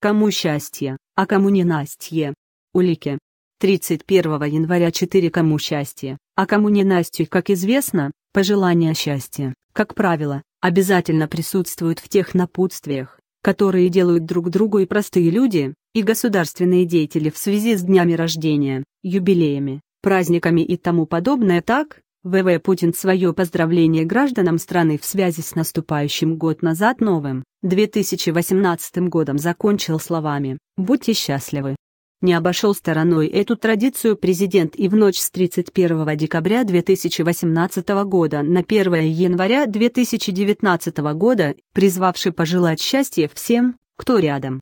Кому счастье, а кому не Настье. Улики. 31 января 4 кому счастье, а кому не Настю, как известно, пожелания счастья, как правило, обязательно присутствуют в тех напутствиях, которые делают друг другу и простые люди, и государственные деятели в связи с днями рождения, юбилеями, праздниками и тому подобное так, ВВ Путин свое поздравление гражданам страны в связи с наступающим год назад новым, 2018 годом закончил словами «Будьте счастливы». Не обошел стороной эту традицию президент и в ночь с 31 декабря 2018 года на 1 января 2019 года, призвавший пожелать счастья всем, кто рядом.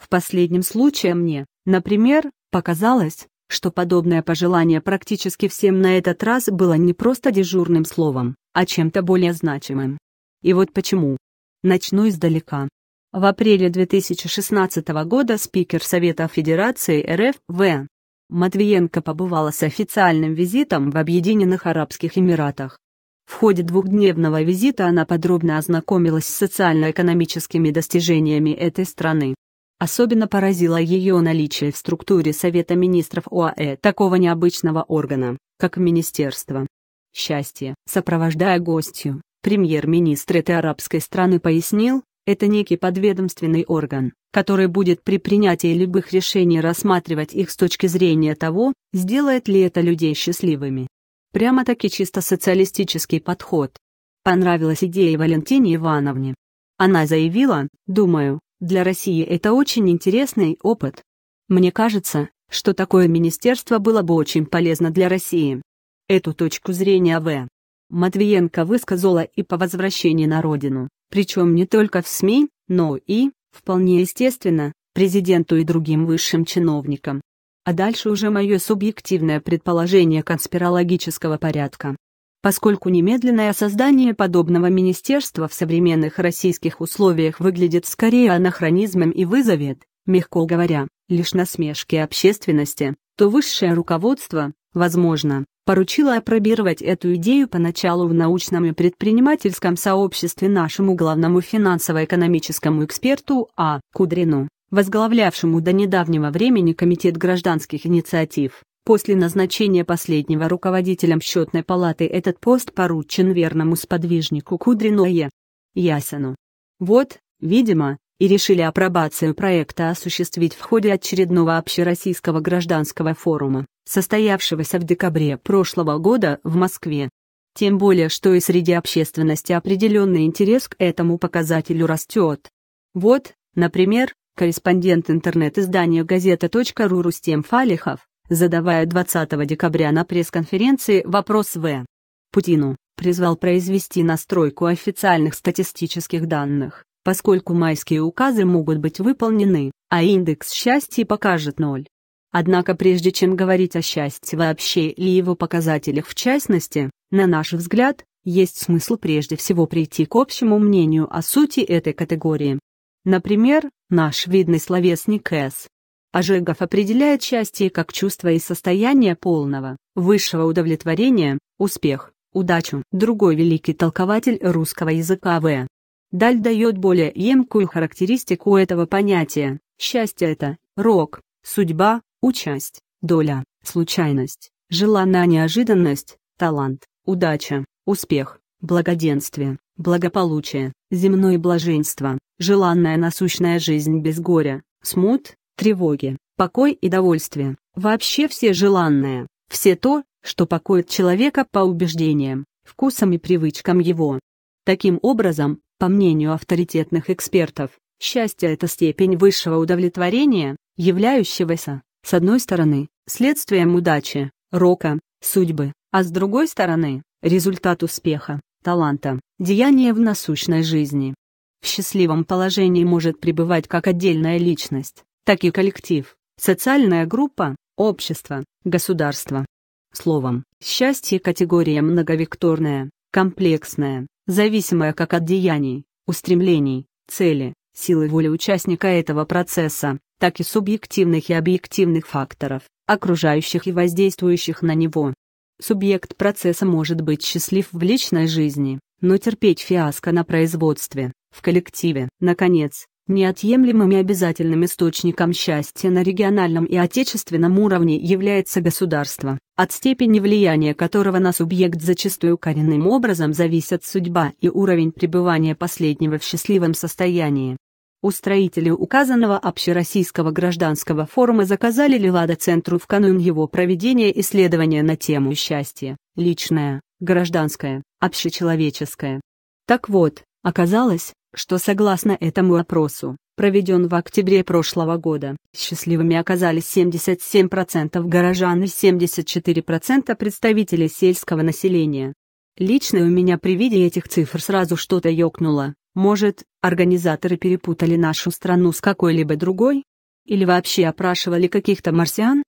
В последнем случае мне, например, показалось, что подобное пожелание практически всем на этот раз было не просто дежурным словом, а чем-то более значимым. И вот почему. Начну издалека. В апреле 2016 года спикер Совета Федерации РФ В. Матвиенко побывала с официальным визитом в Объединенных Арабских Эмиратах. В ходе двухдневного визита она подробно ознакомилась с социально-экономическими достижениями этой страны, Особенно поразило ее наличие в структуре Совета министров ОАЭ такого необычного органа, как министерство. Счастье, сопровождая гостью, премьер-министр этой арабской страны пояснил, это некий подведомственный орган, который будет при принятии любых решений рассматривать их с точки зрения того, сделает ли это людей счастливыми. Прямо-таки чисто социалистический подход. Понравилась идея Валентине Ивановне. Она заявила, думаю, для России это очень интересный опыт. Мне кажется, что такое министерство было бы очень полезно для России. Эту точку зрения В. Матвиенко высказала и по возвращении на родину, причем не только в СМИ, но и, вполне естественно, президенту и другим высшим чиновникам. А дальше уже мое субъективное предположение конспирологического порядка поскольку немедленное создание подобного министерства в современных российских условиях выглядит скорее анахронизмом и вызовет, мягко говоря, лишь насмешки общественности, то высшее руководство, возможно, поручило опробировать эту идею поначалу в научном и предпринимательском сообществе нашему главному финансово-экономическому эксперту А. Кудрину, возглавлявшему до недавнего времени Комитет гражданских инициатив. После назначения последнего руководителем счетной палаты этот пост поручен верному сподвижнику Кудрину Е. Ясину. Вот, видимо, и решили апробацию проекта осуществить в ходе очередного общероссийского гражданского форума, состоявшегося в декабре прошлого года в Москве. Тем более, что и среди общественности определенный интерес к этому показателю растет. Вот, например, корреспондент интернет-издания газета.ру Рустем Фалихов, задавая 20 декабря на пресс-конференции вопрос В. Путину, призвал произвести настройку официальных статистических данных, поскольку майские указы могут быть выполнены, а индекс счастья покажет ноль. Однако прежде чем говорить о счастье вообще или его показателях в частности, на наш взгляд, есть смысл прежде всего прийти к общему мнению о сути этой категории. Например, наш видный словесник С. Ожегов а определяет счастье как чувство и состояние полного, высшего удовлетворения, успех, удачу. Другой великий толкователь русского языка В. Даль дает более емкую характеристику этого понятия. Счастье это рок, судьба, участь, доля, случайность, желанная неожиданность, талант, удача, успех, благоденствие, благополучие, земное блаженство, желанная насущная жизнь без горя, смут, тревоги, покой и довольствие, вообще все желанное, все то, что покоит человека по убеждениям, вкусам и привычкам его. Таким образом, по мнению авторитетных экспертов, счастье – это степень высшего удовлетворения, являющегося, с одной стороны, следствием удачи, рока, судьбы, а с другой стороны, результат успеха, таланта, деяния в насущной жизни. В счастливом положении может пребывать как отдельная личность, так и коллектив, социальная группа, общество, государство. Словом, счастье – категория многовекторная, комплексная, зависимая как от деяний, устремлений, цели, силы воли участника этого процесса, так и субъективных и объективных факторов, окружающих и воздействующих на него. Субъект процесса может быть счастлив в личной жизни, но терпеть фиаско на производстве, в коллективе. Наконец, Неотъемлемым и обязательным источником счастья на региональном и отечественном уровне является государство, от степени влияния которого на субъект зачастую коренным образом зависят судьба и уровень пребывания последнего в счастливом состоянии. Устроители указанного общероссийского гражданского форума заказали Левада-центру в канун его проведения исследования на тему счастья, личное, гражданское, общечеловеческое. Так вот, оказалось, что согласно этому опросу, проведен в октябре прошлого года, счастливыми оказались 77% горожан и 74% представителей сельского населения. Лично у меня при виде этих цифр сразу что-то ёкнуло. Может, организаторы перепутали нашу страну с какой-либо другой? Или вообще опрашивали каких-то марсиан?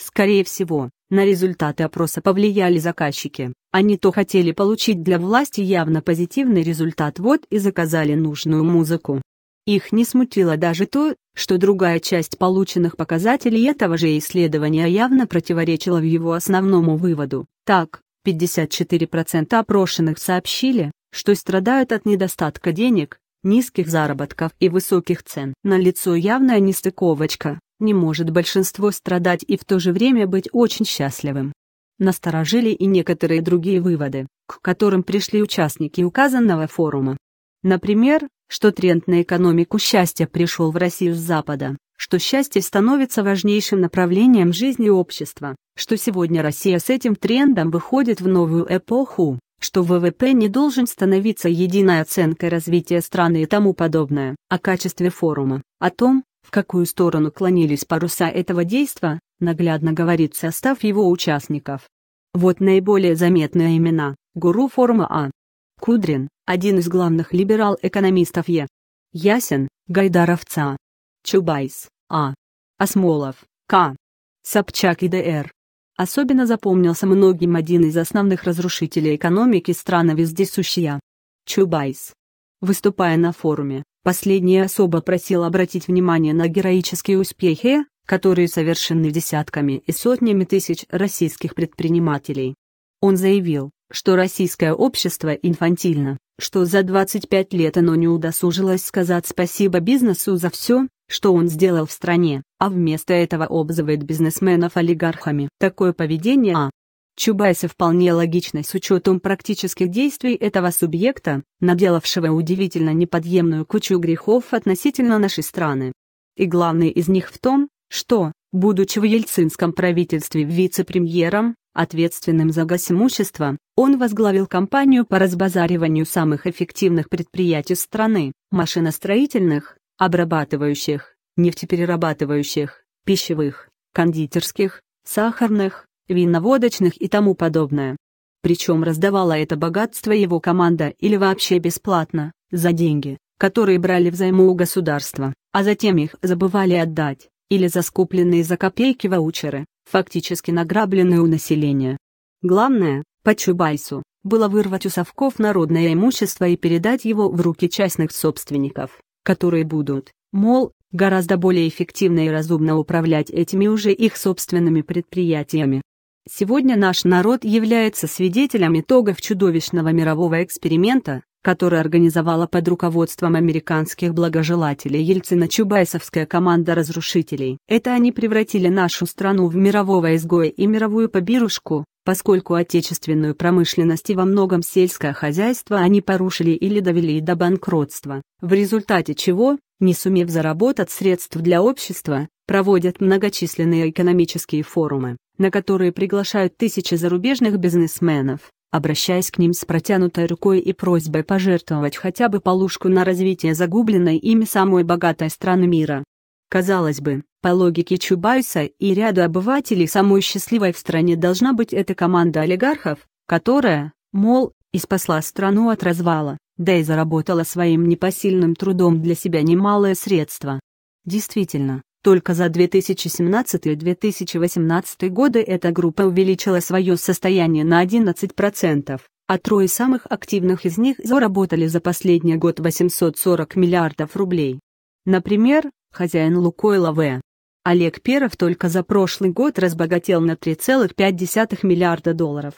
Скорее всего. На результаты опроса повлияли заказчики. Они то хотели получить для власти явно позитивный результат, вот и заказали нужную музыку. Их не смутило даже то, что другая часть полученных показателей этого же исследования явно противоречила его основному выводу. Так, 54% опрошенных сообщили, что страдают от недостатка денег, низких заработков и высоких цен. На лицо явная нестыковочка. Не может большинство страдать и в то же время быть очень счастливым. Насторожили и некоторые другие выводы, к которым пришли участники указанного форума. Например, что тренд на экономику счастья пришел в Россию с Запада, что счастье становится важнейшим направлением жизни общества, что сегодня Россия с этим трендом выходит в новую эпоху, что ВВП не должен становиться единой оценкой развития страны и тому подобное. О качестве форума, о том, в какую сторону клонились паруса этого действа, наглядно говорит состав его участников. Вот наиболее заметные имена. Гуру формы А. Кудрин, один из главных либерал-экономистов Е. Ясен, Гайдаровца. Чубайс, А. Осмолов, К. Собчак и Д.Р. Особенно запомнился многим один из основных разрушителей экономики страны вездесущая. Чубайс. Выступая на форуме, Последний особо просил обратить внимание на героические успехи, которые совершены десятками и сотнями тысяч российских предпринимателей. Он заявил, что российское общество инфантильно, что за 25 лет оно не удосужилось сказать спасибо бизнесу за все, что он сделал в стране, а вместо этого обзывает бизнесменов олигархами. Такое поведение А. Чубайса вполне логичной с учетом практических действий этого субъекта, наделавшего удивительно неподъемную кучу грехов относительно нашей страны. И главный из них в том, что, будучи в ельцинском правительстве вице-премьером, ответственным за госимущество, он возглавил кампанию по разбазариванию самых эффективных предприятий страны, машиностроительных, обрабатывающих, нефтеперерабатывающих, пищевых, кондитерских, сахарных, винноводочных и тому подобное. Причем раздавала это богатство его команда или вообще бесплатно, за деньги, которые брали взаймы у государства, а затем их забывали отдать, или за скупленные за копейки ваучеры, фактически награбленные у населения. Главное, по Чубайсу, было вырвать у совков народное имущество и передать его в руки частных собственников, которые будут, мол, гораздо более эффективно и разумно управлять этими уже их собственными предприятиями. Сегодня наш народ является свидетелем итогов чудовищного мирового эксперимента, который организовала под руководством американских благожелателей Ельцина-Чубайсовская команда разрушителей. Это они превратили нашу страну в мирового изгоя и мировую побирушку, поскольку отечественную промышленность и во многом сельское хозяйство они порушили или довели до банкротства, в результате чего, не сумев заработать средств для общества, проводят многочисленные экономические форумы на которые приглашают тысячи зарубежных бизнесменов, обращаясь к ним с протянутой рукой и просьбой пожертвовать хотя бы полушку на развитие загубленной ими самой богатой страны мира. Казалось бы, по логике Чубайса и ряду обывателей самой счастливой в стране должна быть эта команда олигархов, которая, мол, и спасла страну от развала, да и заработала своим непосильным трудом для себя немалое средство. Действительно, только за 2017-2018 годы эта группа увеличила свое состояние на 11%, а трое самых активных из них заработали за последний год 840 миллиардов рублей. Например, хозяин Лукойла В. Олег Перов только за прошлый год разбогател на 3,5 миллиарда долларов.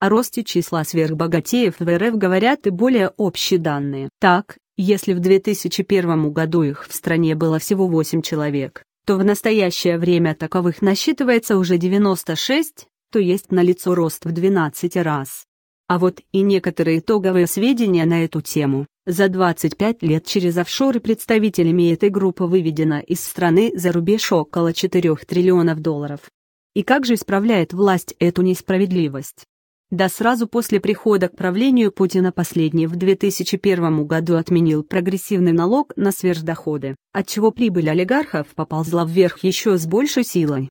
О росте числа сверхбогатеев в РФ говорят и более общие данные. Так, если в 2001 году их в стране было всего 8 человек, то в настоящее время таковых насчитывается уже 96, то есть налицо рост в 12 раз. А вот и некоторые итоговые сведения на эту тему. За 25 лет через офшоры представителями этой группы выведено из страны за рубеж около 4 триллионов долларов. И как же исправляет власть эту несправедливость? да сразу после прихода к правлению Путина последний в 2001 году отменил прогрессивный налог на сверхдоходы, отчего прибыль олигархов поползла вверх еще с большей силой.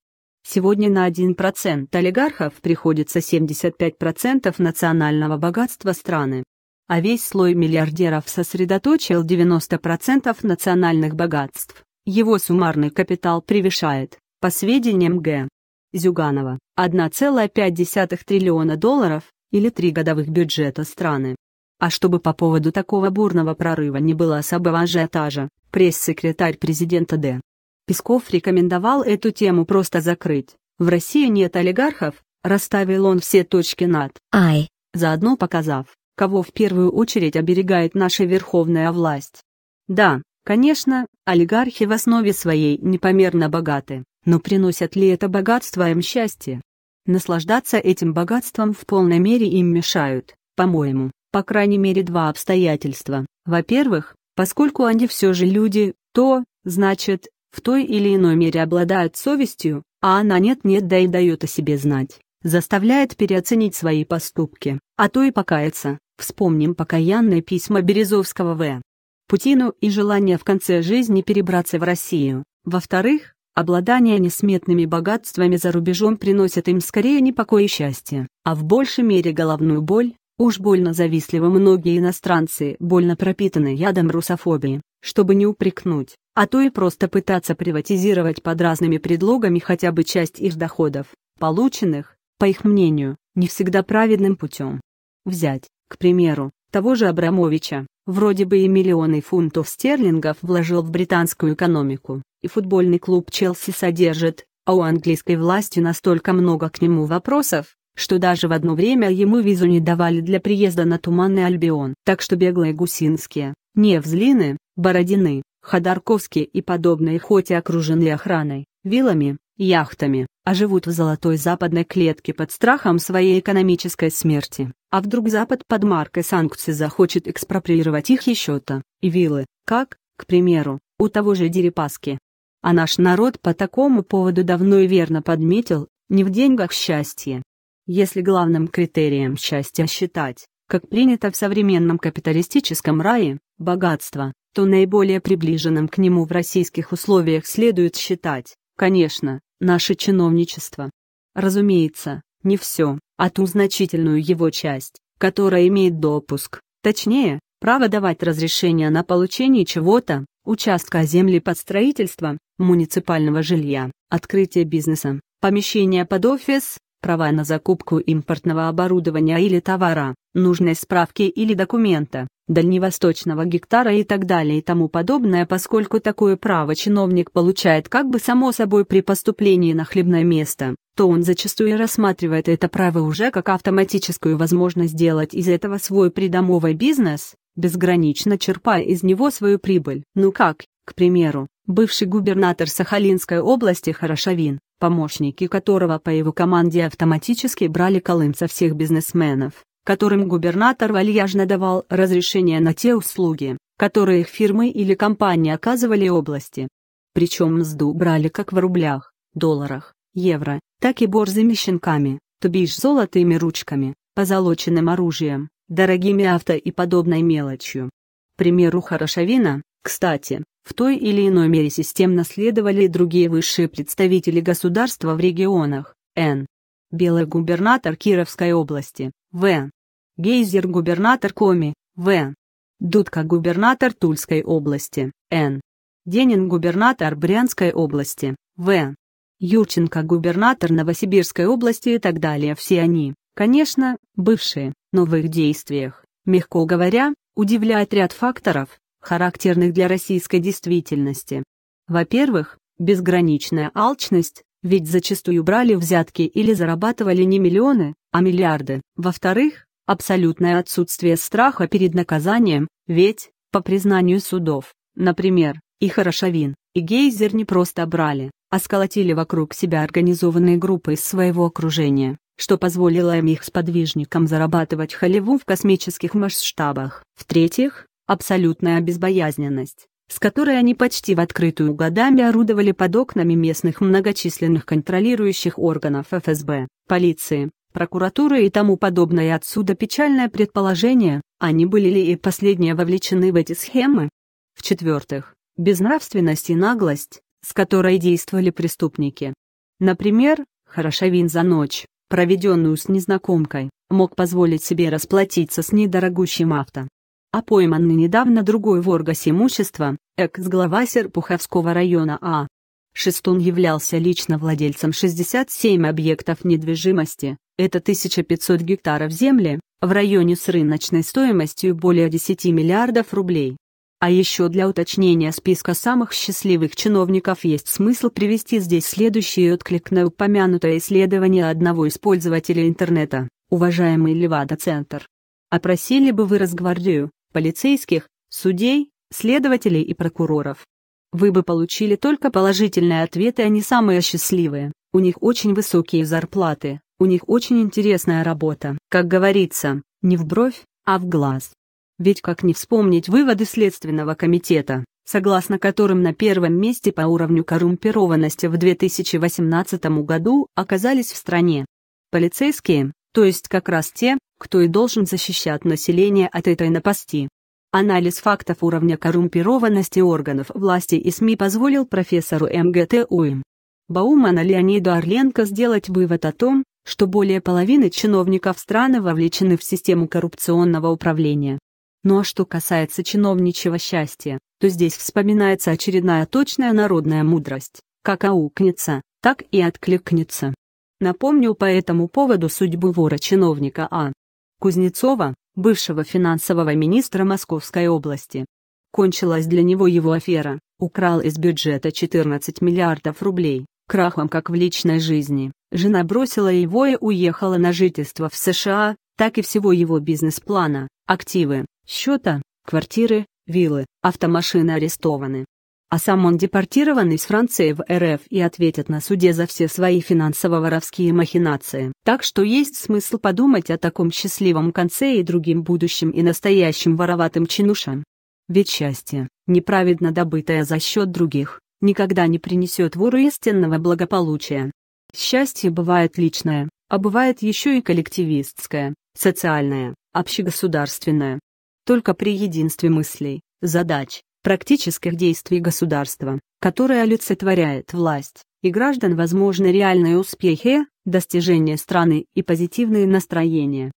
Сегодня на 1% олигархов приходится 75% национального богатства страны. А весь слой миллиардеров сосредоточил 90% национальных богатств. Его суммарный капитал превышает, по сведениям Г. Зюганова, 1,5 триллиона долларов, или три годовых бюджета страны. А чтобы по поводу такого бурного прорыва не было особого ажиотажа, пресс-секретарь президента Д. Песков рекомендовал эту тему просто закрыть. В России нет олигархов, расставил он все точки над «ай», заодно показав, кого в первую очередь оберегает наша верховная власть. Да, Конечно, олигархи в основе своей непомерно богаты, но приносят ли это богатство им счастье? Наслаждаться этим богатством в полной мере им мешают, по-моему, по крайней мере два обстоятельства. Во-первых, поскольку они все же люди, то, значит, в той или иной мере обладают совестью, а она нет-нет да и дает о себе знать, заставляет переоценить свои поступки, а то и покаяться. Вспомним покаянные письма Березовского В. Путину и желание в конце жизни перебраться в Россию. Во-вторых, обладание несметными богатствами за рубежом приносит им скорее не покой и счастье, а в большей мере головную боль, уж больно завистливы многие иностранцы, больно пропитаны ядом русофобии, чтобы не упрекнуть, а то и просто пытаться приватизировать под разными предлогами хотя бы часть их доходов, полученных, по их мнению, не всегда праведным путем. Взять, к примеру, того же Абрамовича, вроде бы и миллионы фунтов стерлингов вложил в британскую экономику, и футбольный клуб Челси содержит, а у английской власти настолько много к нему вопросов, что даже в одно время ему визу не давали для приезда на Туманный Альбион. Так что беглые гусинские, невзлины, бородины, ходорковские и подобные хоть и окружены охраной, вилами, яхтами, а живут в золотой западной клетке под страхом своей экономической смерти. А вдруг Запад под маркой санкций захочет экспроприировать их еще-то, и виллы, как, к примеру, у того же Дерипаски. А наш народ по такому поводу давно и верно подметил, не в деньгах счастье. Если главным критерием счастья считать, как принято в современном капиталистическом рае, богатство, то наиболее приближенным к нему в российских условиях следует считать, конечно, наше чиновничество. Разумеется, не все, а ту значительную его часть, которая имеет допуск, точнее, право давать разрешение на получение чего-то, участка земли под строительство, муниципального жилья, открытие бизнеса, помещения под офис, права на закупку импортного оборудования или товара, нужной справки или документа, дальневосточного гектара и так далее и тому подобное, поскольку такое право чиновник получает как бы само собой при поступлении на хлебное место, то он зачастую рассматривает это право уже как автоматическую возможность сделать из этого свой придомовый бизнес, безгранично черпая из него свою прибыль. Ну как, к примеру, бывший губернатор Сахалинской области Хорошавин, помощники которого по его команде автоматически брали колым со всех бизнесменов, которым губернатор вальяжно давал разрешение на те услуги, которые их фирмы или компании оказывали области. Причем мзду брали как в рублях, долларах, евро, так и борзыми щенками, то бишь золотыми ручками, позолоченным оружием, дорогими авто и подобной мелочью. К примеру Хорошавина, кстати, в той или иной мере системно следовали и другие высшие представители государства в регионах, Н. Белый губернатор Кировской области, В. Гейзер губернатор Коми, В. Дудка губернатор Тульской области, Н. Денин губернатор Брянской области, В. Юрченко губернатор Новосибирской области и так далее. Все они, конечно, бывшие, но в их действиях, мягко говоря, удивляет ряд факторов, характерных для российской действительности. Во-первых, безграничная алчность, ведь зачастую брали взятки или зарабатывали не миллионы, а миллиарды. Во-вторых, абсолютное отсутствие страха перед наказанием, ведь, по признанию судов, например, и Хорошавин, и Гейзер не просто брали, а сколотили вокруг себя организованные группы из своего окружения, что позволило им их сподвижникам зарабатывать халеву в космических масштабах. В-третьих, абсолютная безбоязненность с которой они почти в открытую годами орудовали под окнами местных многочисленных контролирующих органов ФСБ, полиции, прокуратуры и тому подобное. Отсюда печальное предположение, они были ли и последние вовлечены в эти схемы. В-четвертых, безнравственность и наглость, с которой действовали преступники. Например, Хорошавин за ночь, проведенную с незнакомкой, мог позволить себе расплатиться с недорогущим авто, а пойманный недавно другой вор имущества, экс-глава Серпуховского района А. Шестун являлся лично владельцем 67 объектов недвижимости, это 1500 гектаров земли, в районе с рыночной стоимостью более 10 миллиардов рублей. А еще для уточнения списка самых счастливых чиновников есть смысл привести здесь следующий отклик на упомянутое исследование одного из пользователей интернета, уважаемый Левада-центр. Опросили бы вы Росгвардию, полицейских, судей, следователей и прокуроров. Вы бы получили только положительные ответы, а не самые счастливые. У них очень высокие зарплаты, у них очень интересная работа. Как говорится, не в бровь, а в глаз. Ведь как не вспомнить выводы Следственного комитета, согласно которым на первом месте по уровню коррумпированности в 2018 году оказались в стране полицейские, то есть как раз те, кто и должен защищать население от этой напасти. Анализ фактов уровня коррумпированности органов власти и СМИ позволил профессору МГТУ им. Баумана Леониду Орленко сделать вывод о том, что более половины чиновников страны вовлечены в систему коррупционного управления. Ну а что касается чиновничьего счастья, то здесь вспоминается очередная точная народная мудрость, как аукнется, так и откликнется. Напомнил по этому поводу судьбу вора-чиновника А. Кузнецова, бывшего финансового министра Московской области. Кончилась для него его афера, украл из бюджета 14 миллиардов рублей, крахом как в личной жизни. Жена бросила его и уехала на жительство в США, так и всего его бизнес-плана, активы, счета, квартиры, виллы, автомашины арестованы. А сам он депортирован из Франции в РФ и ответит на суде за все свои финансово-воровские махинации. Так что есть смысл подумать о таком счастливом конце и другим будущим и настоящим вороватым чинушам. Ведь счастье, неправедно добытое за счет других, никогда не принесет вору истинного благополучия. Счастье бывает личное, а бывает еще и коллективистское, социальное, общегосударственное. Только при единстве мыслей, задач, практических действий государства, которое олицетворяет власть, и граждан возможны реальные успехи, достижения страны и позитивные настроения.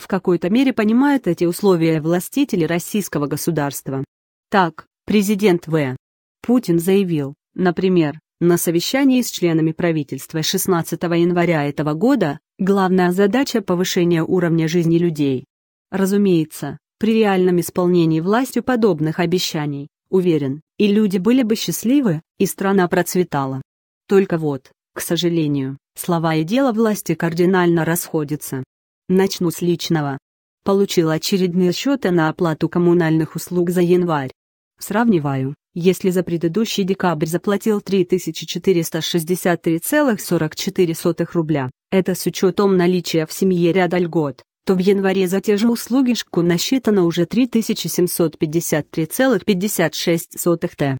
В какой-то мере понимают эти условия властители российского государства. Так, президент В. Путин заявил, например, на совещании с членами правительства 16 января этого года, главная задача повышения уровня жизни людей. Разумеется, при реальном исполнении властью подобных обещаний, Уверен, и люди были бы счастливы, и страна процветала. Только вот, к сожалению, слова и дело власти кардинально расходятся. Начну с личного. Получил очередные счеты на оплату коммунальных услуг за январь. Сравниваю, если за предыдущий декабрь заплатил 3463,44 рубля, это с учетом наличия в семье ряда льгот, то в январе за те же услуги ШКУ насчитано уже 3753,56 т.е.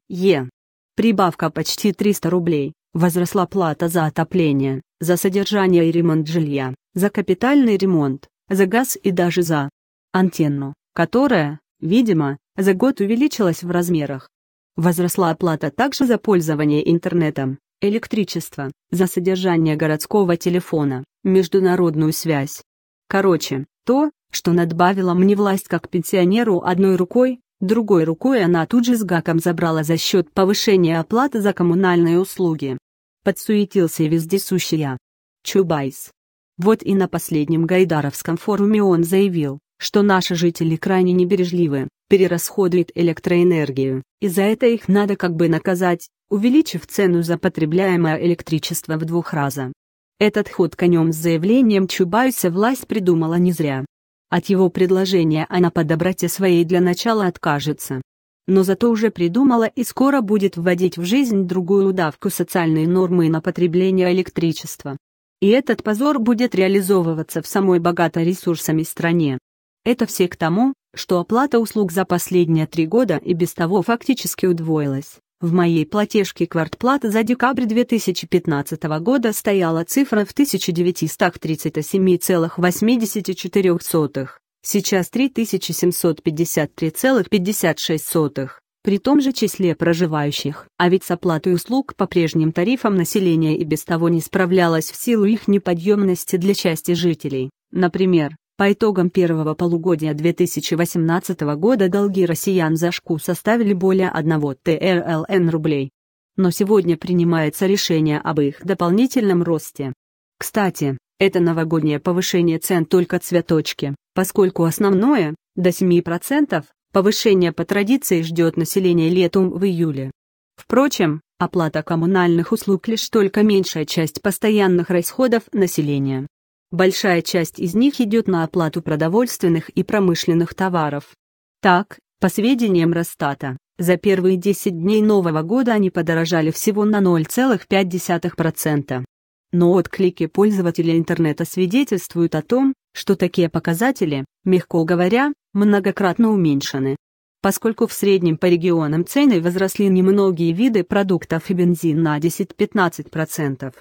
Прибавка почти 300 рублей. Возросла плата за отопление, за содержание и ремонт жилья, за капитальный ремонт, за газ и даже за антенну, которая, видимо, за год увеличилась в размерах. Возросла оплата также за пользование интернетом, электричество, за содержание городского телефона, международную связь, Короче, то, что надбавила мне власть как пенсионеру одной рукой, другой рукой она тут же с гаком забрала за счет повышения оплаты за коммунальные услуги. Подсуетился вездесущий я. Чубайс. Вот и на последнем Гайдаровском форуме он заявил, что наши жители крайне небережливы, перерасходуют электроэнергию, и за это их надо как бы наказать, увеличив цену за потребляемое электричество в двух раза. Этот ход конем с заявлением Чубайса власть придумала не зря. От его предложения она по доброте своей для начала откажется. Но зато уже придумала и скоро будет вводить в жизнь другую удавку социальной нормы на потребление электричества. И этот позор будет реализовываться в самой богатой ресурсами стране. Это все к тому, что оплата услуг за последние три года и без того фактически удвоилась. В моей платежке квартплат за декабрь 2015 года стояла цифра в 1937,84, сейчас 3753,56 при том же числе проживающих, а ведь с оплатой услуг по прежним тарифам население и без того не справлялось в силу их неподъемности для части жителей. Например, по итогам первого полугодия 2018 года долги россиян за ШКУ составили более 1 ТРЛН рублей. Но сегодня принимается решение об их дополнительном росте. Кстати, это новогоднее повышение цен только цветочки, поскольку основное, до 7%, повышение по традиции ждет население летом в июле. Впрочем, оплата коммунальных услуг лишь только меньшая часть постоянных расходов населения. Большая часть из них идет на оплату продовольственных и промышленных товаров. Так, по сведениям Росстата, за первые 10 дней Нового года они подорожали всего на 0,5%. Но отклики пользователей интернета свидетельствуют о том, что такие показатели, мягко говоря, многократно уменьшены. Поскольку в среднем по регионам цены возросли немногие виды продуктов и бензин на 10-15%.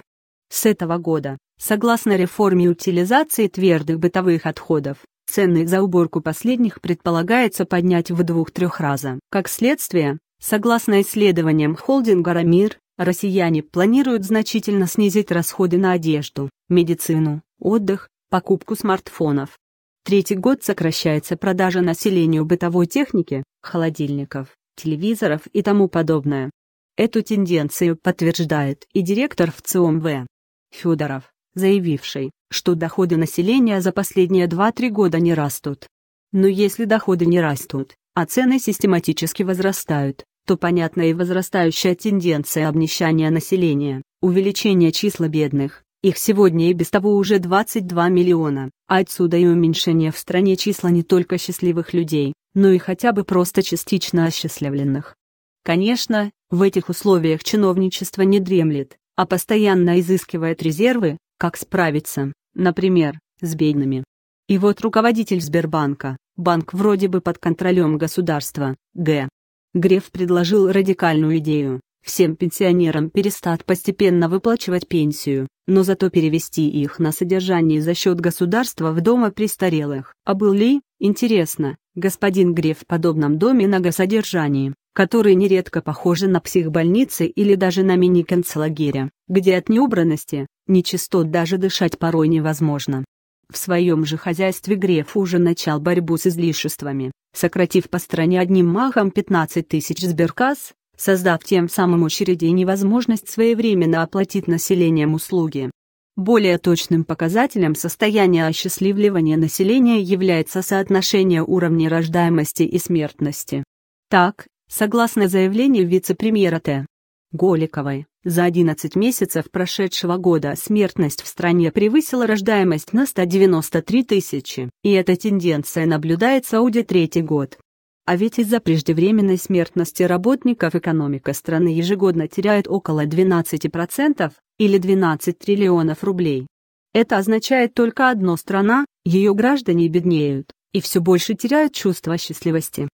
С этого года, Согласно реформе утилизации твердых бытовых отходов, цены за уборку последних предполагается поднять в двух-трех раза. Как следствие, согласно исследованиям холдинга «Рамир», россияне планируют значительно снизить расходы на одежду, медицину, отдых, покупку смартфонов. Третий год сокращается продажа населению бытовой техники, холодильников, телевизоров и тому подобное. Эту тенденцию подтверждает и директор ВЦОМВ Федоров заявившей, что доходы населения за последние 2-3 года не растут. Но если доходы не растут, а цены систематически возрастают, то понятна и возрастающая тенденция обнищания населения, увеличение числа бедных, их сегодня и без того уже 22 миллиона, а отсюда и уменьшение в стране числа не только счастливых людей, но и хотя бы просто частично осчастливленных. Конечно, в этих условиях чиновничество не дремлет, а постоянно изыскивает резервы, как справиться, например, с бедными. И вот руководитель Сбербанка, банк вроде бы под контролем государства, Г. Греф предложил радикальную идею – всем пенсионерам перестать постепенно выплачивать пенсию, но зато перевести их на содержание за счет государства в дома престарелых. А был ли, интересно, господин Греф в подобном доме на госодержании? которые нередко похожи на психбольницы или даже на мини-концлагеря, где от неубранности, нечистот даже дышать порой невозможно. В своем же хозяйстве Греф уже начал борьбу с излишествами, сократив по стране одним махом 15 тысяч сберкасс, создав тем самым очереди невозможность своевременно оплатить населением услуги. Более точным показателем состояния осчастливливания населения является соотношение уровней рождаемости и смертности. Так, Согласно заявлению вице-премьера Т. Голиковой, за 11 месяцев прошедшего года смертность в стране превысила рождаемость на 193 тысячи, и эта тенденция наблюдается уже третий год. А ведь из-за преждевременной смертности работников экономика страны ежегодно теряет около 12% или 12 триллионов рублей. Это означает только одно страна, ее граждане беднеют и все больше теряют чувство счастливости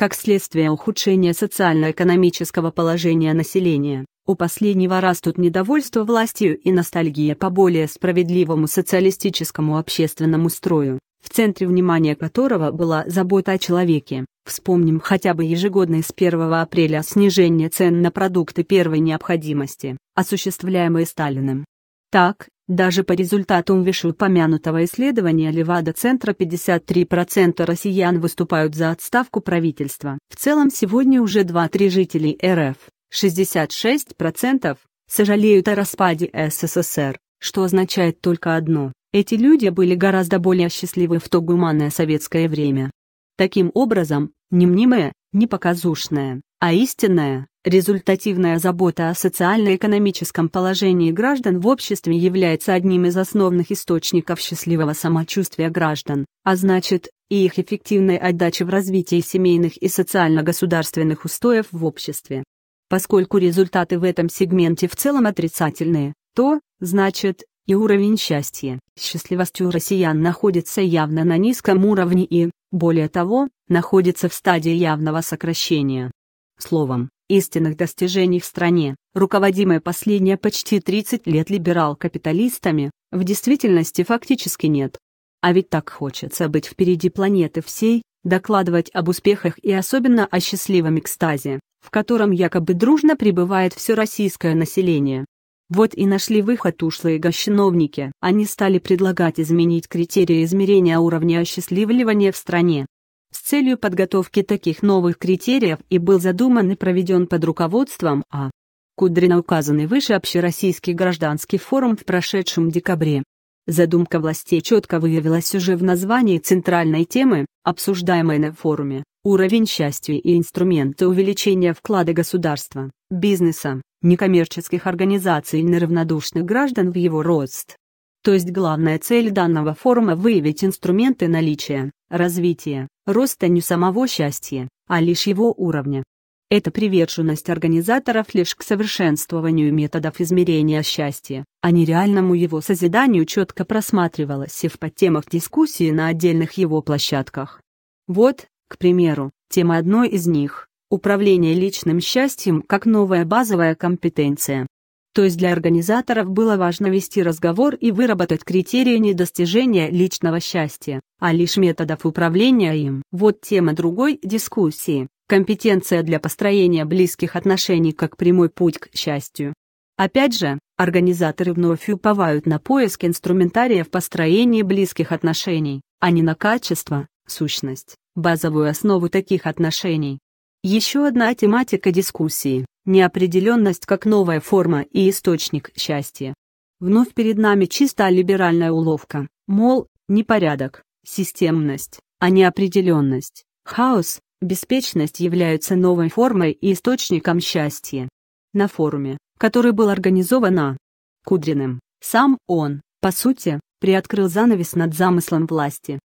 как следствие ухудшения социально-экономического положения населения. У последнего растут недовольство властью и ностальгия по более справедливому социалистическому общественному строю, в центре внимания которого была забота о человеке. Вспомним хотя бы ежегодное с 1 апреля снижение цен на продукты первой необходимости, осуществляемое Сталиным. Так, даже по результатам вышеупомянутого исследования Левада-центра 53% россиян выступают за отставку правительства. В целом сегодня уже 2-3 жителей РФ, 66%, сожалеют о распаде СССР, что означает только одно – эти люди были гораздо более счастливы в то гуманное советское время. Таким образом, немнимое, не непоказушная, а истинная, результативная забота о социально-экономическом положении граждан в обществе является одним из основных источников счастливого самочувствия граждан, а значит, и их эффективной отдачи в развитии семейных и социально-государственных устоев в обществе. Поскольку результаты в этом сегменте в целом отрицательные, то, значит, и уровень счастья, счастливостью россиян находится явно на низком уровне и, более того, находится в стадии явного сокращения. Словом, истинных достижений в стране, руководимой последние почти 30 лет либерал-капиталистами, в действительности фактически нет. А ведь так хочется быть впереди планеты всей, докладывать об успехах и особенно о счастливом экстазе, в котором якобы дружно пребывает все российское население. Вот и нашли выход ушлые гощиновники. Они стали предлагать изменить критерии измерения уровня осчастливливания в стране. С целью подготовки таких новых критериев и был задуман и проведен под руководством А. Кудрина указанный выше общероссийский гражданский форум в прошедшем декабре. Задумка властей четко выявилась уже в названии центральной темы, обсуждаемой на форуме. Уровень счастья и инструменты увеличения вклада государства, бизнеса, некоммерческих организаций и неравнодушных граждан в его рост. То есть главная цель данного форума – выявить инструменты наличия, развития, роста не самого счастья, а лишь его уровня. Это приверженность организаторов лишь к совершенствованию методов измерения счастья, а не реальному его созиданию четко просматривалось и в подтемах дискуссии на отдельных его площадках. Вот, к примеру, тема одной из них – управление личным счастьем как новая базовая компетенция. То есть для организаторов было важно вести разговор и выработать критерии не достижения личного счастья, а лишь методов управления им. Вот тема другой дискуссии – компетенция для построения близких отношений как прямой путь к счастью. Опять же, организаторы вновь уповают на поиск инструментария в построении близких отношений, а не на качество, сущность базовую основу таких отношений. Еще одна тематика дискуссии – неопределенность как новая форма и источник счастья. Вновь перед нами чисто либеральная уловка, мол, непорядок, системность, а неопределенность, хаос, беспечность являются новой формой и источником счастья. На форуме, который был организован а. Кудриным, сам он, по сути, приоткрыл занавес над замыслом власти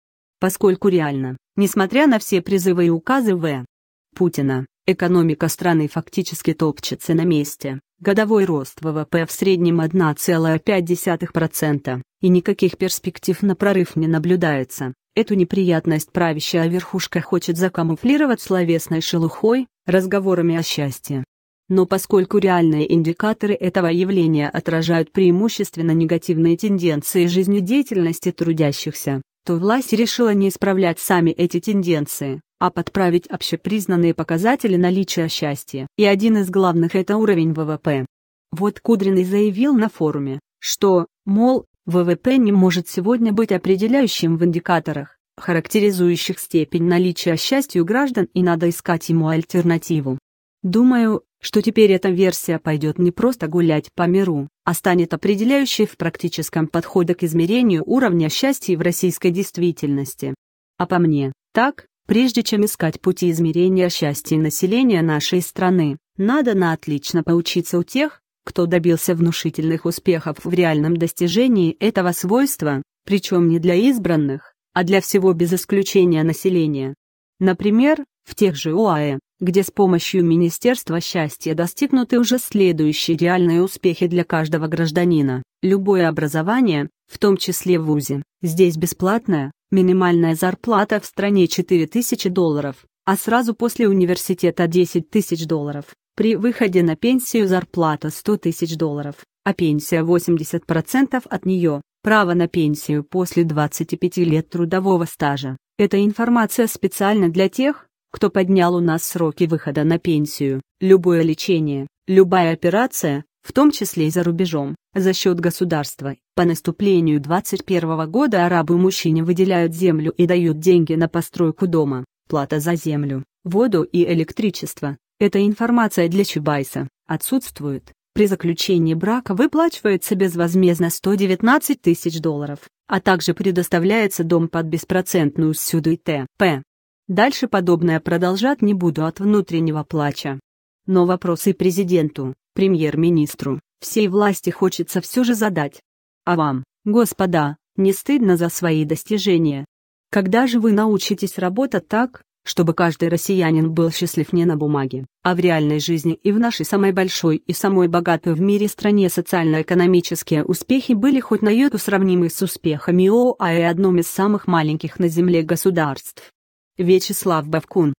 поскольку реально, несмотря на все призывы и указы В. Путина, экономика страны фактически топчется на месте. Годовой рост ВВП в среднем 1,5%, и никаких перспектив на прорыв не наблюдается. Эту неприятность правящая верхушка хочет закамуфлировать словесной шелухой, разговорами о счастье. Но поскольку реальные индикаторы этого явления отражают преимущественно негативные тенденции жизнедеятельности трудящихся, то власть решила не исправлять сами эти тенденции, а подправить общепризнанные показатели наличия счастья, и один из главных – это уровень ВВП. Вот Кудрин заявил на форуме, что, мол, ВВП не может сегодня быть определяющим в индикаторах, характеризующих степень наличия счастья у граждан и надо искать ему альтернативу. Думаю, что теперь эта версия пойдет не просто гулять по миру, а станет определяющей в практическом подходе к измерению уровня счастья в российской действительности. А по мне, так, прежде чем искать пути измерения счастья населения нашей страны, надо на отлично поучиться у тех, кто добился внушительных успехов в реальном достижении этого свойства, причем не для избранных, а для всего без исключения населения. Например, в тех же ОАЭ где с помощью Министерства счастья достигнуты уже следующие реальные успехи для каждого гражданина. Любое образование, в том числе в ВУЗе, здесь бесплатное, минимальная зарплата в стране 4000 долларов, а сразу после университета 10 тысяч долларов, при выходе на пенсию зарплата 100 тысяч долларов, а пенсия 80% от нее, право на пенсию после 25 лет трудового стажа. Эта информация специально для тех, кто поднял у нас сроки выхода на пенсию, любое лечение, любая операция, в том числе и за рубежом, за счет государства. По наступлению 21 года арабы мужчине выделяют землю и дают деньги на постройку дома, плата за землю, воду и электричество. Эта информация для Чубайса отсутствует. При заключении брака выплачивается безвозмездно 119 тысяч долларов, а также предоставляется дом под беспроцентную ссюду и т.п. Дальше подобное продолжать не буду от внутреннего плача. Но вопросы президенту, премьер-министру, всей власти хочется все же задать. А вам, господа, не стыдно за свои достижения? Когда же вы научитесь работать так, чтобы каждый россиянин был счастлив не на бумаге, а в реальной жизни и в нашей самой большой и самой богатой в мире стране социально-экономические успехи были хоть на йоту сравнимы с успехами ОАЭ одном из самых маленьких на Земле государств? Вячеслав Бавкун